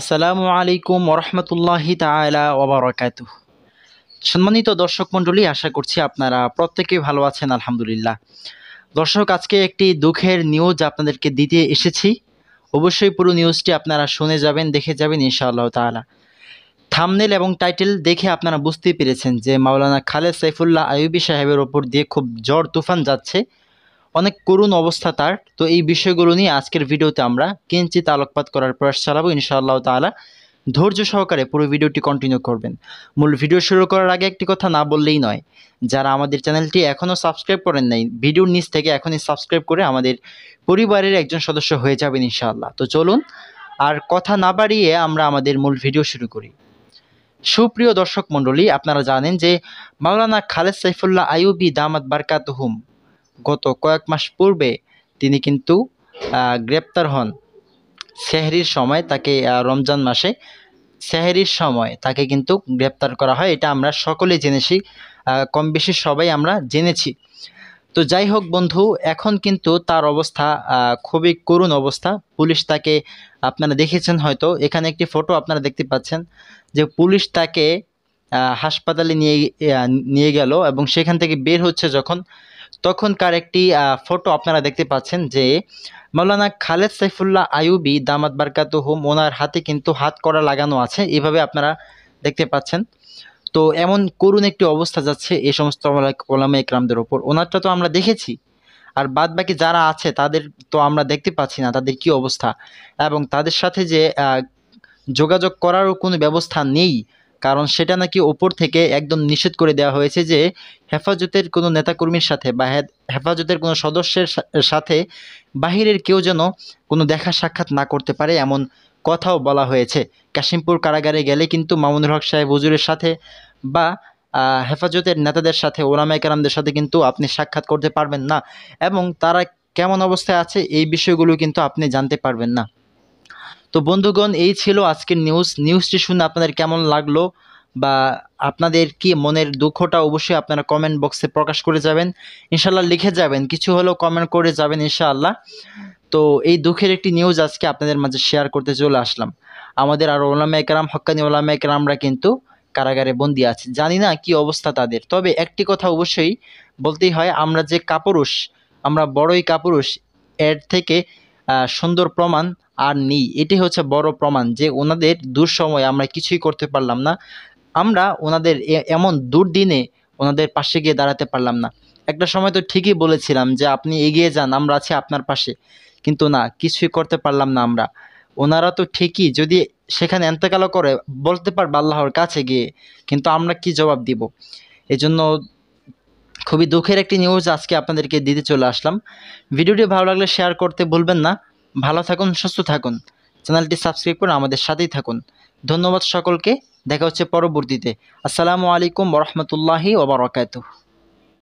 আসসালামু আলাইকুম ওরহমতুল্লাহ তালা ওবরাকাত সম্মানিত দর্শক মণ্ডলী আশা করছি আপনারা প্রত্যেকেই ভালো আছেন আলহামদুলিল্লাহ দর্শক আজকে একটি দুঃখের নিউজ আপনাদেরকে দিতে এসেছি অবশ্যই পুরো নিউজটি আপনারা শুনে যাবেন দেখে যাবেন ইনশাআল্লাহ তালা থামনেল এবং টাইটেল দেখে আপনারা বুঝতেই পেরেছেন যে মাওলানা খালেদ সাইফুল্লাহ আয়ুবী সাহেবের ওপর দিয়ে খুব জ্বর তুফান যাচ্ছে অনেক করুণ অবস্থা তার তো এই বিষয়গুলো নিয়ে আজকের ভিডিওতে আমরা কিঞ্চিত আলোকপাত করার প্রয়াস চালাবো ইনশাআল্লাহ তালা ধৈর্য সহকারে পুরো ভিডিওটি কন্টিনিউ করবেন মূল ভিডিও শুরু করার আগে একটি কথা না বললেই নয় যারা আমাদের চ্যানেলটি এখনও সাবস্ক্রাইব করেন নাই ভিডিওর নিচ থেকে এখনই সাবস্ক্রাইব করে আমাদের পরিবারের একজন সদস্য হয়ে যাবেন ইনশাআল্লাহ তো চলুন আর কথা না বাড়িয়ে আমরা আমাদের মূল ভিডিও শুরু করি সুপ্রিয় দর্শক মণ্ডলী আপনারা জানেন যে মাওলানা খালেদ সাইফুল্লাহ আইউবি দামাত বারকাত হুম গত কয়েক মাস পূর্বে তিনি কিন্তু গ্রেপ্তার হন সেহরির সময় তাকে রমজান মাসে সেহরির সময় তাকে কিন্তু গ্রেপ্তার করা হয় এটা আমরা সকলে জেনেছি কম বেশি সবাই আমরা জেনেছি তো যাই হোক বন্ধু এখন কিন্তু তার অবস্থা খুবই করুণ অবস্থা পুলিশ তাকে আপনারা দেখেছেন হয়তো এখানে একটি ফটো আপনারা দেখতে পাচ্ছেন যে পুলিশ তাকে হাসপাতালে নিয়ে নিয়ে গেল এবং সেখান থেকে বের হচ্ছে যখন তখনকার একটি ফটো আপনারা দেখতে পাচ্ছেন যে মৌলানা খালেদ সাইফুল্লাহ আয়ুবি দামাত হোম ওনার হাতে কিন্তু হাত করা লাগানো আছে এভাবে আপনারা দেখতে পাচ্ছেন তো এমন করুণ একটি অবস্থা যাচ্ছে এই সমস্ত ওলামা একরামদের ওপর ওনারটা তো আমরা দেখেছি আর বাদ বাকি যারা আছে তাদের তো আমরা দেখতে পাচ্ছি না তাদের কি অবস্থা এবং তাদের সাথে যে যোগাযোগ করারও কোনো ব্যবস্থা নেই কারণ সেটা নাকি ওপর থেকে একদম নিষেধ করে দেওয়া হয়েছে যে হেফাজতের কোনো নেতাকর্মীর সাথে বা হেফাজতের কোনো সদস্যের সাথে বাহিরের কেউ যেন কোনো দেখা সাক্ষাৎ না করতে পারে এমন কথাও বলা হয়েছে কাশিমপুর কারাগারে গেলে কিন্তু মামুনুর হক সাহেব হুজুরের সাথে বা হেফাজতের নেতাদের সাথে ওলামা কালামদের সাথে কিন্তু আপনি সাক্ষাৎ করতে পারবেন না এবং তারা কেমন অবস্থায় আছে এই বিষয়গুলো কিন্তু আপনি জানতে পারবেন না তো বন্ধুগণ এই ছিল আজকের নিউজ নিউজটি শুনে আপনাদের কেমন লাগলো বা আপনাদের কি মনের দুঃখটা অবশ্যই আপনারা কমেন্ট বক্সে প্রকাশ করে যাবেন ইনশাল্লাহ লিখে যাবেন কিছু হলেও কমেন্ট করে যাবেন ইনশাআল্লাহ তো এই দুঃখের একটি নিউজ আজকে আপনাদের মাঝে শেয়ার করতে চলে আসলাম আমাদের আর ওলামা একরাম হক্কানি ওলামা একরামরা কিন্তু কারাগারে বন্দি আছে জানি না কি অবস্থা তাদের তবে একটি কথা অবশ্যই বলতেই হয় আমরা যে কাপুরুষ আমরা বড়ই কাপুরুষ এর থেকে সুন্দর প্রমাণ আর নেই এটি হচ্ছে বড় প্রমাণ যে ওনাদের দুঃসময়ে আমরা কিছুই করতে পারলাম না আমরা ওনাদের এমন দুর্দিনে ওনাদের পাশে গিয়ে দাঁড়াতে পারলাম না একটা সময় তো ঠিকই বলেছিলাম যে আপনি এগিয়ে যান আমরা আছি আপনার পাশে কিন্তু না কিছুই করতে পারলাম না আমরা ওনারা তো ঠিকই যদি সেখানে এন্তেকালও করে বলতে পারবে আল্লাহর কাছে গিয়ে কিন্তু আমরা কি জবাব দিব এজন্য খুবই দুঃখের একটি নিউজ আজকে আপনাদেরকে দিতে চলে আসলাম ভিডিওটি ভালো লাগলে শেয়ার করতে ভুলবেন না ভালো থাকুন সুস্থ থাকুন চ্যানেলটি সাবস্ক্রাইব করে আমাদের সাথেই থাকুন ধন্যবাদ সকলকে দেখা হচ্ছে পরবর্তীতে আসসালামু আলাইকুম রহমতুল্লাহি ওবরাকাতুহ